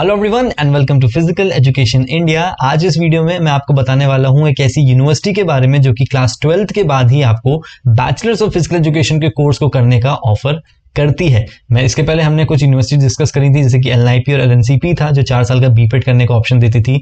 hello everyone and welcome to physical education India आज इस video में मैं आपको बताने वाला हूं एक ऐसी यूनिवर्सिटी के बारे में जो कि क्लास ट्वेल्थ के बाद ही आपको बैचलर्स ऑफ फिजिकल एजुकेशन के कोर्स को करने का ऑफर करती है मैं इसके पहले हमने कुछ यूनिवर्सिटी डिस्कस करी थी जैसे कि एल और एल था जो चार साल का बी करने का ऑप्शन देती थी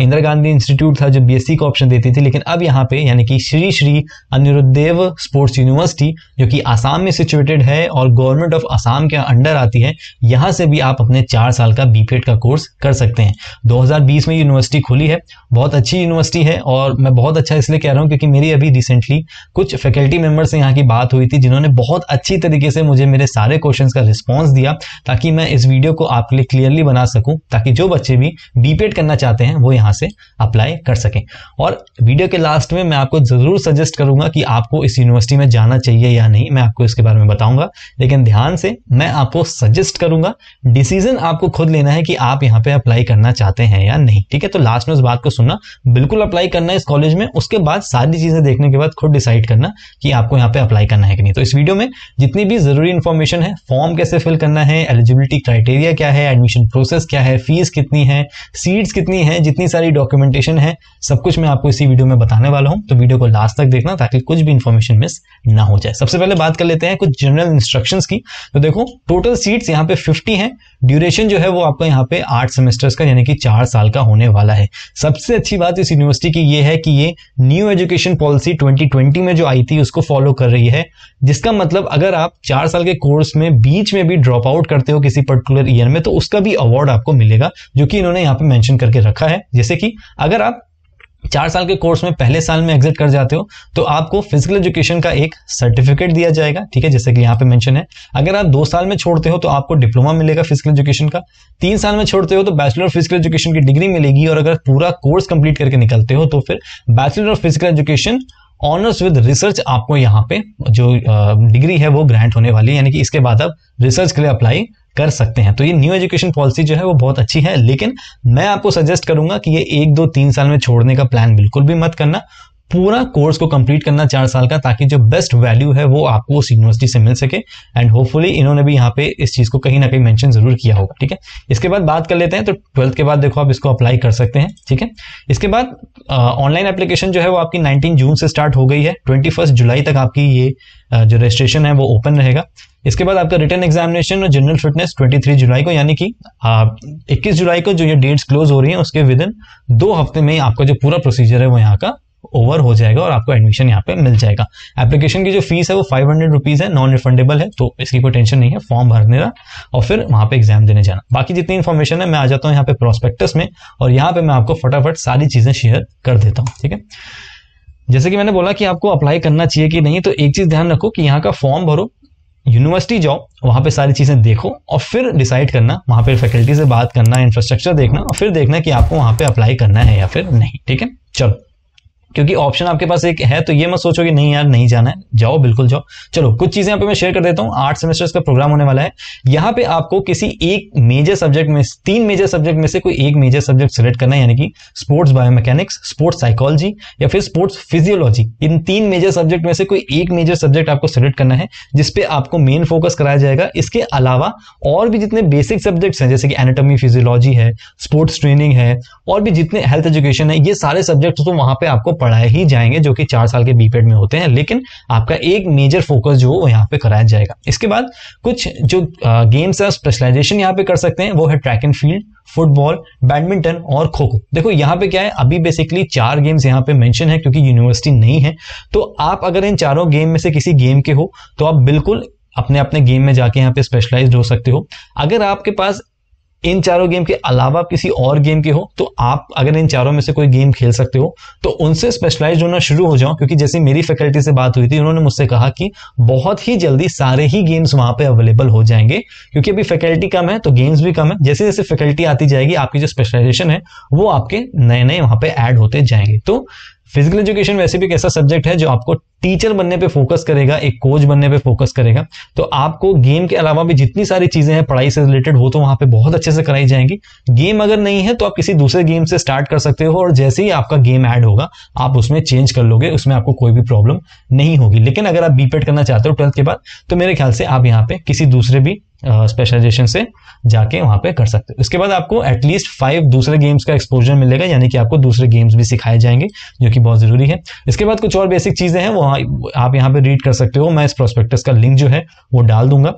इंदिरा गांधी इंस्टीट्यूट था जो बी का ऑप्शन देती थी लेकिन अब यहाँ पे यानी कि श्री श्री अनिरुद्धदेव स्पोर्ट्स यूनिवर्सिटी जो कि आसाम में सिचुएटेड है और गवर्नमेंट ऑफ आसाम के अंडर आती है यहाँ से भी आप अपने चार साल का बी का कोर्स कर सकते हैं दो में यूनिवर्सिटी खुली है बहुत अच्छी यूनिवर्सिटी है और मैं बहुत अच्छा इसलिए कह रहा हूँ क्योंकि मेरी अभी रिसेंटली कुछ फैकल्टी मेम्बर से यहाँ की बात हुई थी जिन्होंने बहुत अच्छी तरीके से मुझे मेरे सारे क्वेश्चन का रिस्पॉन्स दिया ताकि मैं इस वीडियो को आपके लिए क्लियरली बना सकूँ ताकि जो बच्चे भी बीपेड करना चाहते हैं वो यहाँ से अप्लाई कर सकें और वीडियो के लास्ट में मैं आपको ज़रूर सजेस्ट करूंगा कि आपको इस यूनिवर्सिटी में जाना चाहिए या नहीं मैं आपको इसके बारे में बताऊंगा लेकिन ध्यान से मैं आपको सजेस्ट करूंगा डिसीजन आपको खुद लेना है कि आप यहाँ पे अप्लाई करना चाहते हैं या नहीं ठीक है तो लास्ट में उस बात को सुनना बिल्कुल अप्लाई करना है इस कॉलेज में उसके बाद सारी चीज़ें देखने के बाद खुद डिसाइड करना कि आपको यहाँ पे अप्लाई करना है कि नहीं तो इस वीडियो में जितनी भी जरूरी इन्फॉर्मेशन इन्फॉर्मेशन है फॉर्म कैसे फिल करना है एलिजिबिलिटी क्राइटेरिया क्या है एडमिशन प्रोसेस क्या है फीस कितनी है सीट्स कितनी है जितनी सारी डॉक्यूमेंटेशन है सब कुछ मैं आपको इसी वीडियो में बताने वाला हूं तो वीडियो को लास्ट तक देखना ताकि कुछ भी इन्फॉर्मेशन मिस ना हो जाए सबसे पहले बात कर लेते हैं कुछ जनरल इंस्ट्रक्शन की तो देखो टोटल सीट्स यहाँ पे फिफ्टी है ड्यूरेशन जो है वो आपका यहाँ पे आठ सेमेस्टर्स का यानी कि चार साल का होने वाला है सबसे अच्छी बात इस यूनिवर्सिटी की ये है कि ये न्यू एजुकेशन पॉलिसी 2020 में जो आई थी उसको फॉलो कर रही है जिसका मतलब अगर आप चार साल के कोर्स में बीच में भी ड्रॉप आउट करते हो किसी पर्टिकुलर ईयर में तो उसका भी अवार्ड आपको मिलेगा जो कि इन्होंने यहाँ पे मेंशन करके रखा है जैसे कि अगर आप चार साल के कोर्स में पहले साल में एग्जिट कर जाते हो तो आपको फिजिकल एजुकेशन का एक सर्टिफिकेट दिया जाएगा ठीक है जैसे कि यहाँ पे मेंशन है अगर आप दो साल में छोड़ते हो तो आपको डिप्लोमा मिलेगा फिजिकल एजुकेशन का तीन साल में छोड़ते हो तो बैचलर ऑफ फिजिकल एजुकेशन की डिग्री मिलेगी और अगर पूरा कोर्स कंप्लीट करके निकलते हो तो फिर bachelor of physical education honours with research आपको यहाँ पे जो डिग्री है वो ग्रांट होने वाली है यानी कि इसके बाद आप रिसर्च के लिए अप्लाई कर सकते हैं तो ये न्यू एजुकेशन पॉलिसी जो है वो बहुत अच्छी है लेकिन मैं आपको सजेस्ट करूंगा कि ये एक दो तीन साल में छोड़ने का प्लान बिल्कुल भी मत करना पूरा कोर्स को कंप्लीट करना चार साल का ताकि जो बेस्ट वैल्यू है वो आपको उस यूनिवर्सिटी से मिल सके एंड होपफुली इन्होंने भी यहाँ पे इस चीज़ को कहीं ना कहीं मेंशन जरूर किया होगा ठीक है इसके बाद बात कर लेते हैं तो ट्वेल्थ के बाद देखो आप इसको अप्लाई कर सकते हैं ठीक है इसके बाद ऑनलाइन एप्लीकेशन जो है वो आपकी नाइनटीन जून से स्टार्ट हो गई है ट्वेंटी जुलाई तक आपकी ये जो रजिस्ट्रेशन है वो ओपन रहेगा इसके बाद आपका रिटर्न एग्जामिनेशन और जनरल फिटनेस 23 जुलाई को यानी कि इक्कीस जुलाई को जो ये डेट्स क्लोज हो रही हैं उसके विद इन दो हफ्ते में आपका जो पूरा प्रोसीजर है वो यहाँ का ओवर हो जाएगा और आपको एडमिशन यहाँ पे मिल जाएगा एप्लीकेशन की जो फीस है वो फाइव हंड्रेड रुपीज़ है नॉन रिफंडेबल है तो इसकी कोई टेंशन नहीं है फॉर्म भरने का और फिर वहां पे एग्जाम देने जाना बाकी जितनी इन्फॉर्मेशन है मैं आ जाता हूँ यहाँ पे प्रोस्पेक्टस में और यहाँ पे मैं आपको फटाफट सारी चीज़ें शेयर कर देता हूँ ठीक है जैसे कि मैंने बोला कि आपको अप्लाई करना चाहिए कि नहीं तो एक चीज़ ध्यान रखो कि यहाँ का फॉर्म भरो यूनिवर्सिटी जाओ वहां पे सारी चीज़ें देखो और फिर डिसाइड करना वहां पे फैकल्टी से बात करना इंफ्रास्ट्रक्चर देखना और फिर देखना कि आपको वहां पे अप्लाई करना है या फिर नहीं ठीक है चलो क्योंकि ऑप्शन आपके पास एक है तो ये मत सोचो कि नहीं यार नहीं जाना है जाओ बिल्कुल जाओ चलो कुछ चीजें यहाँ पे मैं शेयर कर देता हूँ आठ सेमेस्टर्स का प्रोग्राम होने वाला है यहाँ पे आपको किसी एक मेजर सब्जेक्ट में तीन मेजर सब्जेक्ट में से कोई एक मेजर सब्जेक्ट सेलेक्ट करना है यानी कि स्पोर्ट्स बायोमैकेनिक्स स्पोर्ट्स साइकोलॉजी या फिर स्पोर्ट्स फिजियोलॉजी इन तीन मेजर सब्जेक्ट में से कोई एक मेजर सब्जेक्ट आपको सेलेक्ट करना है जिसपे आपको मेन फोकस कराया जाएगा इसके अलावा और भी जितने बेसिक सब्जेक्ट्स हैं जैसे कि एनाटॉमी फिजियोलॉजी है स्पोर्ट्स ट्रेनिंग है और भी जितने हेल्थ एजुकेशन है ये सारे सब्जेक्ट तो वहां पर आपको पढ़ाए ही जाएंगे जो कि चार साल के बीपेड में होते हैं लेकिन आपका एक मेजर फोकस जो वो यहाँ पे कराया जाएगा इसके बाद कुछ जो गेम्स है स्पेशलाइजेशन यहाँ पे कर सकते हैं वो है track and field football badminton और खो खो देखो यहाँ पे क्या है अभी बेसिकली चार गेम्स यहाँ पे मेंशन है क्योंकि यूनिवर्सिटी नहीं है तो आप अगर इन चारों गेम में से किसी गेम के हो तो आप बिल्कुल अपने अपने गेम में जाके यहाँ पे स्पेशलाइज्ड हो सकते हो अगर आपके पास इन चारों गेम के अलावा आप किसी और गेम के हो तो आप अगर इन चारों में से कोई गेम खेल सकते हो तो उनसे स्पेशलाइज होना शुरू हो जाओ क्योंकि जैसे मेरी फैकल्टी से बात हुई थी उन्होंने मुझसे कहा कि बहुत ही जल्दी सारे ही गेम्स वहां पे अवेलेबल हो जाएंगे क्योंकि अभी फैकल्टी कम है तो गेम्स भी कम है जैसे जैसे फैकल्टी आती जाएगी आपकी जो स्पेशलाइजेशन है वो आपके नए नए वहां पर ऐड होते जाएंगे तो फिजिकल एजुकेशन वैसे भी एक ऐसा सब्जेक्ट है जो आपको टीचर बनने पे फोकस करेगा एक कोच बनने पे फोकस करेगा तो आपको गेम के अलावा भी जितनी सारी चीजें हैं पढ़ाई से रिलेटेड हो तो वहां पे बहुत अच्छे से कराई जाएंगी गेम अगर नहीं है तो आप किसी दूसरे गेम से स्टार्ट कर सकते हो और जैसे ही आपका गेम ऐड होगा आप उसमें चेंज कर लोगे उसमें आपको कोई भी प्रॉब्लम नहीं होगी लेकिन अगर आप बीपेड करना चाहते हो ट्वेल्थ के बाद तो मेरे ख्याल से आप यहाँ पे किसी दूसरे भी स्पेशलाइजेशन से जाके वहाँ पे कर सकते हो इसके बाद आपको एटलीस्ट फाइव दूसरे गेम्स का एक्सपोजर मिलेगा यानी कि आपको दूसरे गेम्स भी सिखाए जाएंगे जो कि बहुत ज़रूरी है इसके बाद कुछ और बेसिक चीज़ें हैं वो आप यहाँ पे रीड कर सकते हो मैं इस प्रोस्पेक्टस का लिंक जो है वो डाल दूंगा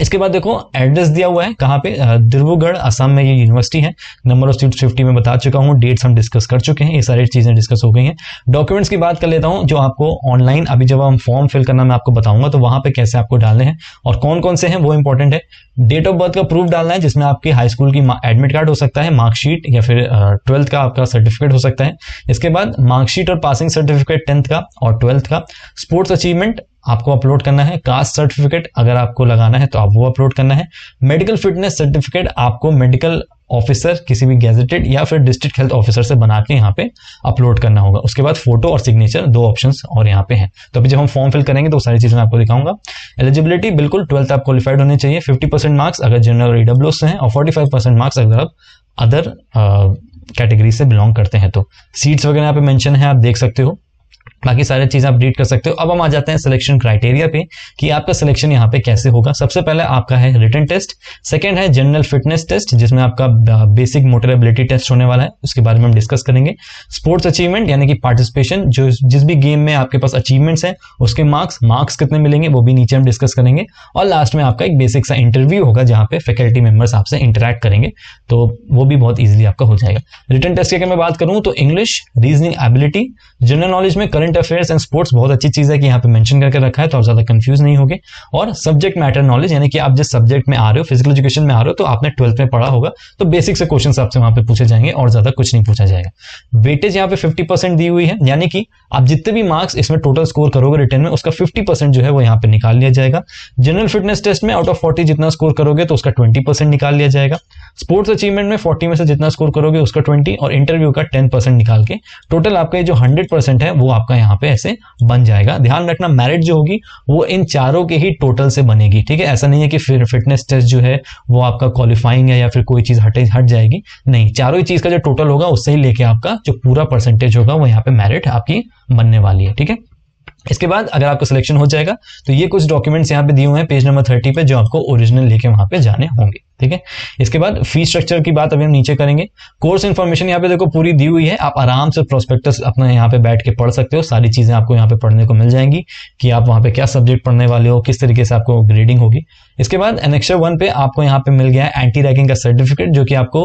इसके बाद देखो एड्रेस दिया हुआ है कहाँ पे दिलवगढ़ असम में ये यूनिवर्सिटी है नंबर ऑफ सीट फिफ्टी में बता चुका हूँ डेट्स हम डिस्कस कर चुके हैं ये सारी चीज़ें डिस्कस हो गई हैं डॉक्यूमेंट्स की बात कर लेता हूँ जो आपको ऑनलाइन अभी जब हम फॉर्म फिल करना मैं आपको बताऊंगा तो वहां पे कैसे आपको डालने हैं और कौन कौन से हैं वो इंपॉर्टेंट है डेट ऑफ बर्थ का प्रूफ डालना है जिसमें आपकी हाई स्कूल की एडमिट कार्ड हो सकता है मार्कशीट या फिर ट्वेल्थ का आपका सर्टिफिकेट हो सकता है इसके बाद मार्कशीट और पासिंग सर्टिफिकेट टेंथ का और ट्वेल्थ का स्पोर्ट्स अचीवमेंट आपको अपलोड करना है कास्ट सर्टिफिकेट अगर आपको लगाना है तो आप वो अपलोड करना है मेडिकल फिटनेस सर्टिफिकेट आपको मेडिकल ऑफिसर किसी भी गैजेटेड या फिर डिस्ट्रिक्ट हेल्थ ऑफिसर से बना के यहाँ पे अपलोड करना होगा उसके बाद फोटो और सिग्नेचर दो ऑप्शन और यहाँ पे हैं तो अभी जब हम फॉर्म फिल करेंगे तो सारी चीज़ें आपको दिखाऊंगा एलिजिबिलिटी बिल्कुल ट्वेल्थ आप क्वालिफाइड होने चाहिए फिफ्टी परसेंट मार्क्स अगर जनरल ईडब्ल्यू e से हैं और फोर्टी फाइव परसेंट मार्क्स अगर आप अदर कैटेगरी से बिलोंग करते हैं तो सीट्स वगैरह यहाँ पे मेंशन है आप देख सकते हो बाकी सारे चीज़ आप डिलीट कर सकते हो अब हम आ जाते हैं सिलेक्शन क्राइटेरिया पे कि आपका सिलेक्शन यहाँ पे कैसे होगा सबसे पहले आपका है रिटर्न टेस्ट सेकंड है जनरल फिटनेस टेस्ट जिसमें आपका बेसिक मोटर एबिलिटी टेस्ट होने वाला है उसके बारे में हम डिस्कस करेंगे स्पोर्ट्स अचीवमेंट यानी कि पार्टिसिपेशन जो जिस भी गेम में आपके पास अचीवमेंट्स हैं उसके मार्क्स मार्क्स कितने मिलेंगे वो भी नीचे हम डिस्कस करेंगे और लास्ट में आपका एक बेसिक सा इंटरव्यू होगा जहाँ पे फैकल्टी मेम्बर्स आपसे इंटरेक्ट करेंगे तो वो भी बहुत ईजिली आपका हो जाएगा रिटर्न टेस्ट की अगर मैं बात करूँ तो English reasoning ability general knowledge में current current affairs and sports बहुत अच्छी चीज़ है कि यहाँ पे मेंशन करके रखा है तो आप ज़्यादा कंफ्यूज नहीं होगे और सब्जेक्ट मैटर नॉलेज यानी कि आप जिस सब्जेक्ट में आ रहे हो फिजिकल एजुकेशन में आ रहे हो तो आपने ट्वेल्थ में पढ़ा होगा तो बेसिक से क्वेश्चन आपसे वहाँ पे पूछे जाएंगे और ज़्यादा कुछ नहीं पूछा जाएगा वेटेज यहाँ पे फिफ्टी दी हुई है यानी कि आप जितने भी मार्क्स इसमें टोटल स्कोर करोगे रिटर्न में उसका फिफ्टी जो है वो यहाँ पे निकाल लिया जाएगा जनरल फिटनेस टेस्ट में आउट ऑफ फोर्टी जितना स्कोर करोगे तो उसका ट्वेंटी निकाल लिया जाएगा स्पोर्ट्स अचीवमेंट में 40 में से जितना स्कोर करोगे उसका 20 और इंटरव्यू का 10 परसेंट निकाल के टोटल आपका ये जो 100 परसेंट है वो आपका यहाँ पे ऐसे बन जाएगा ध्यान रखना मेरिट जो होगी वो इन चारों के ही टोटल से बनेगी ठीक है ऐसा नहीं है कि फिर फिटनेस टेस्ट जो है वो आपका क्वालिफाइंग है या फिर कोई चीज़ हटे हट जाएगी नहीं चारों ही चीज़ का जो टोटल होगा उससे ही लेके आपका जो पूरा परसेंटेज होगा वो यहाँ पे मेरिट आपकी बनने वाली है ठीक है इसके बाद अगर आपका सिलेक्शन हो जाएगा तो ये कुछ डॉक्यूमेंट्स यहाँ पे दिए हुए हैं पेज नंबर थर्टी पे जो आपको ओरिजिनल लेके वहां पे जाने होंगे ठीक है इसके बाद फी स्ट्रक्चर की बात अभी हम नीचे करेंगे कोर्स इन्फॉर्मेशन यहाँ पे देखो पूरी दी हुई है आप आराम से प्रोस्पेक्टस अपना यहाँ पे बैठ के पढ़ सकते हो सारी चीजें आपको यहाँ पे पढ़ने को मिल जाएंगी कि आप वहाँ पे क्या सब्जेक्ट पढ़ने वाले हो किस तरीके से आपको ग्रेडिंग होगी इसके बाद एनेक्शर वन पे आपको यहाँ पे मिल गया है एंटी रैगिंग का सर्टिफिकेट जो कि आपको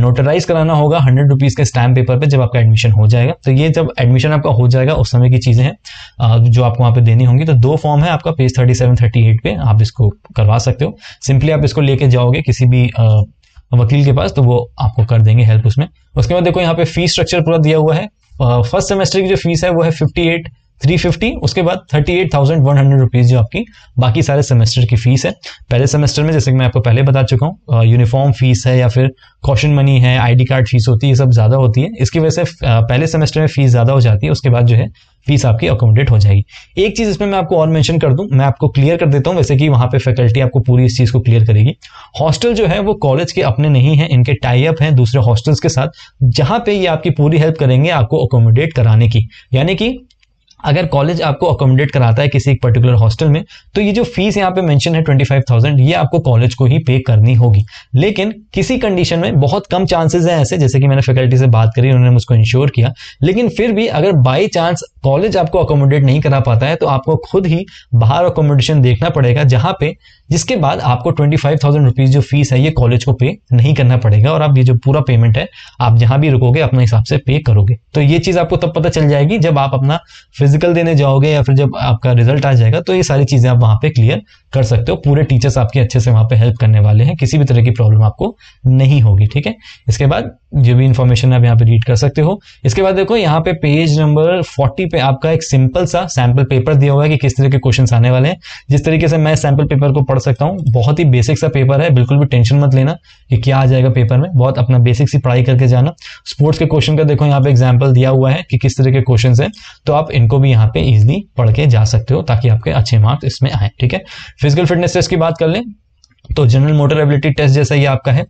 नोटराइज कराना होगा हंड्रेड रुपीज के स्टैम्प पेपर पे जब आपका एडमिशन हो जाएगा तो ये जब एडमिशन आपका हो जाएगा उस समय की चीजें हैं जो आपको वहाँ पे देनी होंगी तो दो फॉर्म है आपका page thirty seven thirty eight पे आप इसको करवा सकते हो सिंपली आप इसको लेके जाओगे जाओगे किसी भी वकील के पास तो वो आपको कर देंगे हेल्प उसमें उसके बाद देखो यहाँ पे फीस स्ट्रक्चर पूरा दिया हुआ है फर्स्ट सेमेस्टर की जो फीस है वो है फिफ्टी एट थ्री फिफ्टी उसके बाद thirty eight thousand one hundred rupees जो आपकी बाकी सारे सेमेस्टर की फीस है पहले सेमेस्टर में जैसे कि मैं आपको पहले बता चुका हूँ यूनिफॉर्म फीस है या फिर कॉशन मनी है आईडी कार्ड फीस होती है ये सब ज़्यादा होती है इसकी वजह से पहले सेमेस्टर में फीस ज़्यादा हो जाती है उसके बाद जो है फीस आपकी अकोमोडेट हो जाएगी एक चीज़ इसमें मैं आपको और मैंशन कर दूं मैं आपको क्लियर कर देता हूँ वैसे कि वहां पर फैकल्टी आपको पूरी इस चीज़ को क्लियर करेगी हॉस्टल जो है वो कॉलेज के अपने नहीं हैं इनके टाई अप हैं दूसरे हॉस्टल्स के साथ जहां पे ये आपकी पूरी हेल्प करेंगे आपको अकोमोडेट कराने की यानी कि अगर कॉलेज आपको अकोमोडेट कराता है किसी एक पर्टिकुलर हॉस्टल में तो ये जो फीस यहाँ पे मेंशन है 25,000 ये आपको कॉलेज को ही पे करनी होगी लेकिन किसी कंडीशन में बहुत कम चांसेस हैं ऐसे जैसे कि मैंने फैकल्टी से बात करी उन्होंने मुझको इंश्योर किया लेकिन फिर भी अगर बाई चांस कॉलेज आपको अकोमोडेट नहीं करा पाता है तो आपको खुद ही बाहर अकोमोडेशन देखना पड़ेगा जहां पे जिसके बाद आपको ट्वेंटी फाइव थाउजेंड रुपीज जो फीस है ये कॉलेज को पे नहीं करना पड़ेगा और आप ये जो पूरा पेमेंट है आप जहां भी रुकोगे अपने हिसाब से पे करोगे तो ये चीज़ आपको तब पता चल जाएगी जब आप अपना फिजिकल देने जाओगे या फिर जब आपका रिजल्ट आ जाएगा तो ये सारी चीज़ें आप वहां पे क्लियर कर सकते हो पूरे टीचर्स आपके अच्छे से वहां पे हेल्प करने वाले हैं किसी भी तरह की प्रॉब्लम आपको नहीं होगी ठीक है इसके बाद जो भी इंफॉर्मेशन आप यहाँ पे रीड कर सकते हो इसके बाद देखो यहाँ पे पेज नंबर 40 पे आपका एक सिंपल सा सैम्पल पेपर दिया हुआ है कि किस तरह के क्वेश्चन आने वाले हैं जिस तरीके से मैं सैंपल पेपर को पढ़ सकता हूँ बहुत ही बेसिक सा पेपर है बिल्कुल भी टेंशन मत लेना कि क्या आ जाएगा पेपर में बहुत अपना बेसिक सी पढ़ाई करके जाना स्पोर्ट्स के क्वेश्चन का देखो यहाँ पे एग्जाम्पल दिया हुआ है कि किस तरह के क्वेश्चन है तो आप इनको भी यहाँ पे ईजिली पढ़ के जा सकते हो ताकि आपके अच्छे मार्क्स इसमें आए ठीक है फिजिकल फिटनेस टेस्ट की बात कर लें तो जनरल मोटर एबिलिटी टेस्ट जैसा ये आपका है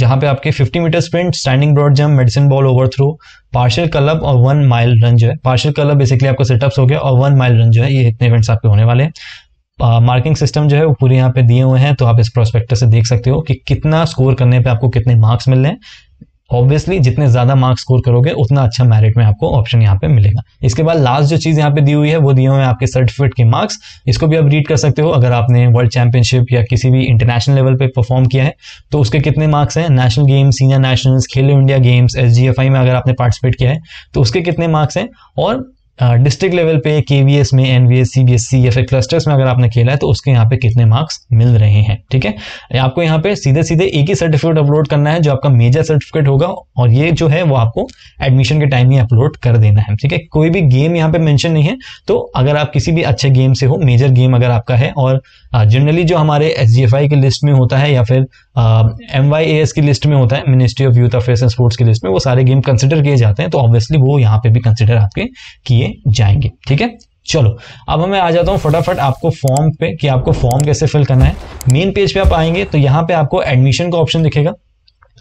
जहां पे आपके 50 metre sprint standing broad jump medicine ball over throw partial club और वन माइल रन जो है पार्शियल क्लब बेसिकली आपका सेटअप्स हो गया और वन माइल रन जो है ये इतने इवेंट्स आपके होने वाले मार्किंग सिस्टम जो है वो पूरे यहाँ पे दिए हुए हैं तो आप इस प्रोस्पेक्टर से देख सकते हो कि कितना स्कोर करने पे आपको कितने मार्क्स मिल रहे हैं ऑब्वियसली जितने ज्यादा मार्क्स स्कोर करोगे उतना अच्छा मेरिट में आपको ऑप्शन यहाँ पे मिलेगा इसके बाद लास्ट जो चीज यहाँ पे दी हुई है वो दिए हुए हैं आपके सर्टिफिकेट के मार्क्स इसको भी आप रीड कर सकते हो अगर आपने वर्ल्ड चैंपियनशिप या किसी भी इंटरनेशनल लेवल पे परफॉर्म किया है तो उसके कितने मार्क्स हैं national games senior nationals Khelo India games एस में अगर आपने पार्टिसिपेट किया है तो उसके कितने मार्क्स हैं और डिस्ट्रिक्ट लेवल पे के वी एस में N V S C B S C या फिर क्लस्टर्स में अगर आपने खेला है तो उसके यहाँ पे कितने मार्क्स मिल रहे हैं ठीक है आपको यहाँ पे सीधे सीधे एक ही सर्टिफिकेट अपलोड करना है जो आपका मेजर सर्टिफिकेट होगा और ये जो है वो आपको एडमिशन के टाइम ही अपलोड कर देना है ठीक है कोई भी गेम यहाँ पे मैंशन नहीं है तो अगर आप किसी भी अच्छे गेम से हो मेजर गेम अगर आपका है और जनरली जो हमारे एस जी एफ आई की लिस्ट में होता है या फिर एम वाई ए एस की लिस्ट में होता है ministry of youth affairs and sports की लिस्ट में वो सारे गेम कंसिडर किए जाते हैं तो ऑब्वियसली वो यहाँ पे भी कंसिडर आपके किए जाएंगे ठीक है चलो अब मैं आ जाता हूँ फटाफट आपको फॉर्म पे कि आपको फॉर्म कैसे फिल करना है मेन पेज पे आप आएंगे तो यहाँ पे आपको एडमिशन का ऑप्शन दिखेगा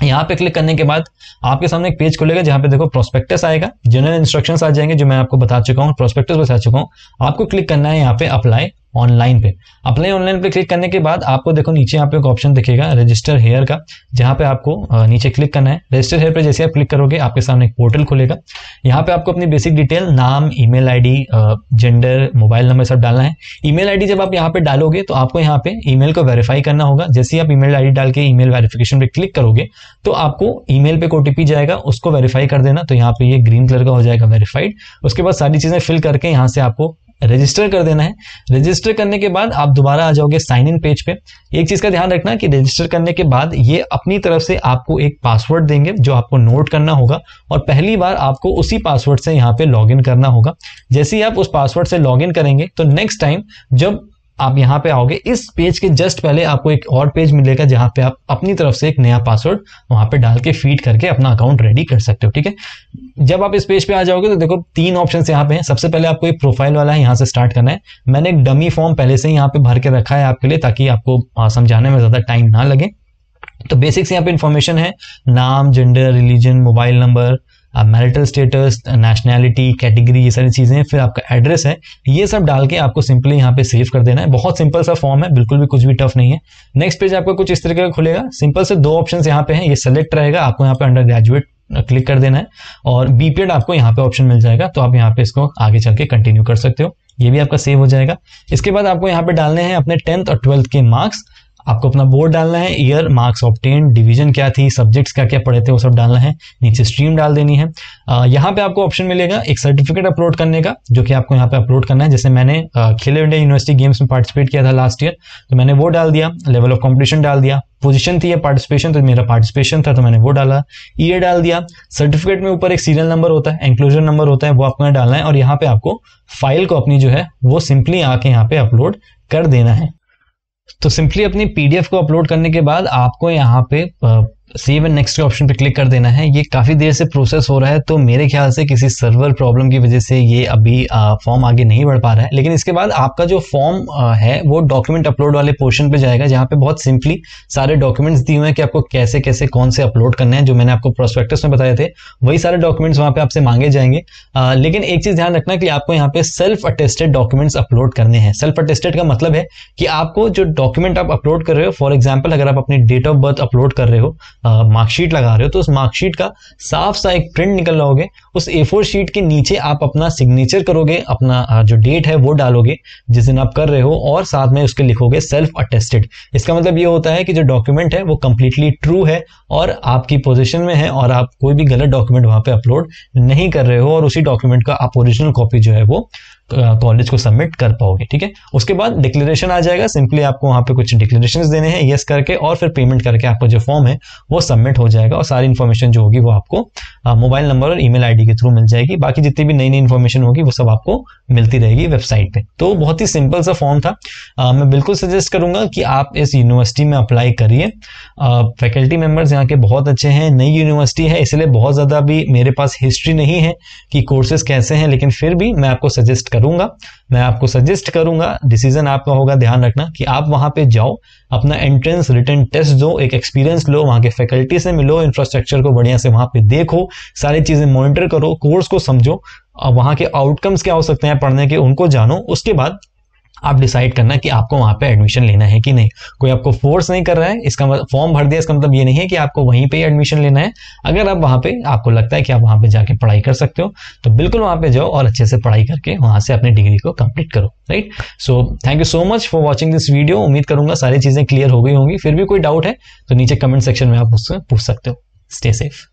यहाँ पे क्लिक करने के बाद आपके सामने एक पेज खुलेगा जहाँ पे देखो प्रोस्पेक्टस आएगा जनरल इंस्ट्रक्शंस आ जाएंगे जो मैं आपको बता चुका हूँ प्रोस्पेक्टस बता चुका हूँ आपको क्लिक करना है यहाँ पे अप्लाई ऑनलाइन पे अप्लाई ऑनलाइन पे क्लिक करने के बाद आपको देखो नीचे यहाँ पे एक ऑप्शन दिखेगा रजिस्टर हेयर का जहाँ पे आपको नीचे क्लिक करना है रजिस्टर हेयर पे जैसे आप क्लिक करोगे आपके सामने एक पोर्टल खुलेगा यहाँ पे आपको अपनी बेसिक डिटेल नाम email ID gender mobile number सब डालना है ईमेल आईडी जब आप यहाँ पे डालोगे तो आपको यहाँ पे ईमेल को वेरीफाई करना होगा जैसे आप ईमेल आईडी डाल के ईमेल वेरिफिकेशन पे क्लिक करोगे तो आपको ईमेल पे ओटीपी जाएगा उसको वेरीफाई कर देना तो यहाँ पे ये ग्रीन कलर का हो जाएगा वेरीफाइड उसके बाद सारी चीजें फिल करके यहाँ से आपको रजिस्टर कर देना है रजिस्टर करने के बाद आप दोबारा आ जाओगे साइन इन पेज पे एक चीज का ध्यान रखना कि रजिस्टर करने के बाद ये अपनी तरफ से आपको एक पासवर्ड देंगे जो आपको नोट करना होगा और पहली बार आपको उसी पासवर्ड से यहाँ पे लॉगिन करना होगा जैसे ही आप उस पासवर्ड से लॉगिन करेंगे तो नेक्स्ट टाइम जब आप यहाँ पे आओगे इस पेज के जस्ट पहले आपको एक और पेज मिलेगा जहां पे आप अपनी तरफ से एक नया पासवर्ड वहां पे डाल के फीड करके अपना अकाउंट रेडी कर सकते हो ठीक है जब आप इस पेज पे आ जाओगे तो देखो तीन ऑप्शन यहाँ पे हैं सबसे पहले आपको एक प्रोफाइल वाला है यहाँ से स्टार्ट करना है मैंने एक डमी फॉर्म पहले से यहाँ पे भर के रखा है आपके लिए ताकि आपको समझाने में ज़्यादा टाइम ना लगे तो बेसिक्स यहाँ पे इन्फॉर्मेशन है नाम जेंडर रिलीजन मोबाइल नंबर आप मैरिटल स्टेटस नेशनैलिटी कैटेगरी ये सारी चीज़ें फिर आपका एड्रेस है ये सब डाल के आपको सिंपली यहाँ पे सेव कर देना है बहुत सिंपल सा फॉर्म है बिल्कुल भी कुछ भी टफ नहीं है नेक्स्ट पेज आपका कुछ इस तरीके का खुलेगा सिंपल से दो ऑप्शन यहाँ पे हैं ये सेलेक्ट रहेगा आपको यहाँ पे अंडर ग्रेजुएट क्लिक कर देना है और बीपीएड आपको यहाँ पे ऑप्शन मिल जाएगा तो आप यहाँ पे इसको आगे चल के कंटिन्यू कर सकते हो ये भी आपका सेव हो जाएगा इसके बाद आपको यहाँ पे डालने हैं अपने टेंथ और ट्वेल्थ के मार्क्स आपको अपना बोर्ड डालना है ईयर मार्क्स ऑप्टेन डिवीजन क्या थी सब्जेक्ट्स क्या क्या पढ़े थे वो सब डालना है नीचे स्ट्रीम डाल देनी है यहाँ पे आपको ऑप्शन मिलेगा एक सर्टिफिकेट अपलोड करने का जो कि आपको यहाँ पे अपलोड करना है जैसे मैंने खेलो इंडिया यूनिवर्सिटी गेम्स में पार्टिसिपेट किया था लास्ट ईयर तो मैंने वो डाल दिया लेवल ऑफ कॉम्पिटिशन डाल दिया पोजिशन थी या पार्टिसिपेशन तो मेरा पार्टिसिपेशन था तो मैंने वो डाला ईयर डाल दिया सर्टिफिकेट में ऊपर एक सीरियल नंबर होता है एंक्लोजर नंबर होता है वो आपको डालना है और यहाँ पे आपको फाइल को अपनी जो है वो सिंपली आके यहाँ पे अपलोड कर देना है तो सिंपली अपनी पीडीएफ को अपलोड करने के बाद आपको यहाँ पे सेव एंड नेक्स्ट के ऑप्शन पे क्लिक कर देना है ये काफ़ी देर से प्रोसेस हो रहा है तो मेरे ख्याल से किसी सर्वर प्रॉब्लम की वजह से ये अभी फॉर्म आगे नहीं बढ़ पा रहा है लेकिन इसके बाद आपका जो फॉर्म है वो डॉक्यूमेंट अपलोड वाले पोर्शन पे जाएगा जहाँ पे बहुत सिंपली सारे डॉक्यूमेंट्स दिए हुए हैं कि आपको कैसे कैसे कौन से अपलोड करने हैं जो मैंने आपको प्रोस्पेक्टस में बताए थे वही सारे डॉक्यूमेंट्स वहाँ पे आपसे मांगे जाएंगे आ, लेकिन एक चीज़ ध्यान रखना कि आपको यहाँ पे सेल्फ अटेस्टेड डॉक्यूमेंट्स अपलोड करने हैं सेल्फ अटेस्टेड का मतलब है कि आपको जो डॉक्यूमेंट आप अपलोड कर रहे हो फॉर एग्जाम्पल अगर आप अपनी डेट ऑफ बर्थ अपलोड कर रहे हो मार्कशीट लगा रहे हो तो उस मार्कशीट का साफ सा एक प्रिंट निकल लाओगे उस ए फोर शीट के नीचे आप अपना सिग्नेचर करोगे अपना जो डेट है वो डालोगे जिस दिन आप कर रहे हो और साथ में उसके लिखोगे सेल्फ अटेस्टेड इसका मतलब ये होता है कि जो डॉक्यूमेंट है वो कंप्लीटली ट्रू है और आपकी पोजिशन में है और आप कोई भी गलत डॉक्यूमेंट वहां पर अपलोड नहीं कर रहे हो और उसी डॉक्यूमेंट का आप ओरिजिनल कॉपी जो है वो कॉलेज को सबमिट कर पाओगे ठीक है उसके बाद डिक्लेरेशन आ जाएगा सिंपली आपको वहां पे कुछ डिक्लेरेशन देने हैं येस करके और फिर पेमेंट करके आपका जो फॉर्म है वो सबमिट हो जाएगा और सारी इन्फॉर्मेशन जो होगी वो आपको मोबाइल नंबर और ईमेल आईडी के थ्रू मिल जाएगी बाकी जितनी भी नई नई इन्फॉर्मेशन होगी वो सब आपको मिलती रहेगी वेबसाइट पे तो बहुत ही सिंपल सा फॉर्म था आ, मैं बिल्कुल सजेस्ट करूंगा कि आप इस यूनिवर्सिटी में अप्लाई करिए फैकल्टी मेंबर्स यहाँ के बहुत अच्छे हैं नई यूनिवर्सिटी है इसलिए बहुत ज़्यादा भी मेरे पास हिस्ट्री नहीं है कि कोर्सेज कैसे हैं लेकिन फिर भी मैं आपको सजेस्ट कर करूंगा मैं आपको सजेस्ट करूंगा डिसीजन आपका होगा ध्यान रखना कि आप वहां पे जाओ अपना एंट्रेंस रिटर्न टेस्ट दो एक एक्सपीरियंस लो वहां के फैकल्टी से मिलो इंफ्रास्ट्रक्चर को बढ़िया से वहां पे देखो सारी चीजें मॉनिटर करो कोर्स को समझो वहां के आउटकम्स क्या हो सकते हैं पढ़ने के उनको जानो उसके बाद आप डिसाइड करना कि आपको वहां पे एडमिशन लेना है कि नहीं कोई आपको फोर्स नहीं कर रहा है इसका मतलब फॉर्म भर दिया इसका मतलब ये नहीं है कि आपको वहीं पे एडमिशन लेना है अगर आप वहां पे आपको लगता है कि आप वहां पे जाके पढ़ाई कर सकते हो तो बिल्कुल वहां पे जाओ और अच्छे से पढ़ाई करके वहां से अपनी डिग्री को कंप्लीट करो right so thank you so much for watching this video उम्मीद करूंगा सारी चीज़ें क्लियर हो गई होंगी फिर भी कोई डाउट है तो नीचे कमेंट सेक्शन में आप उससे पूछ सकते हो स्टे सेफ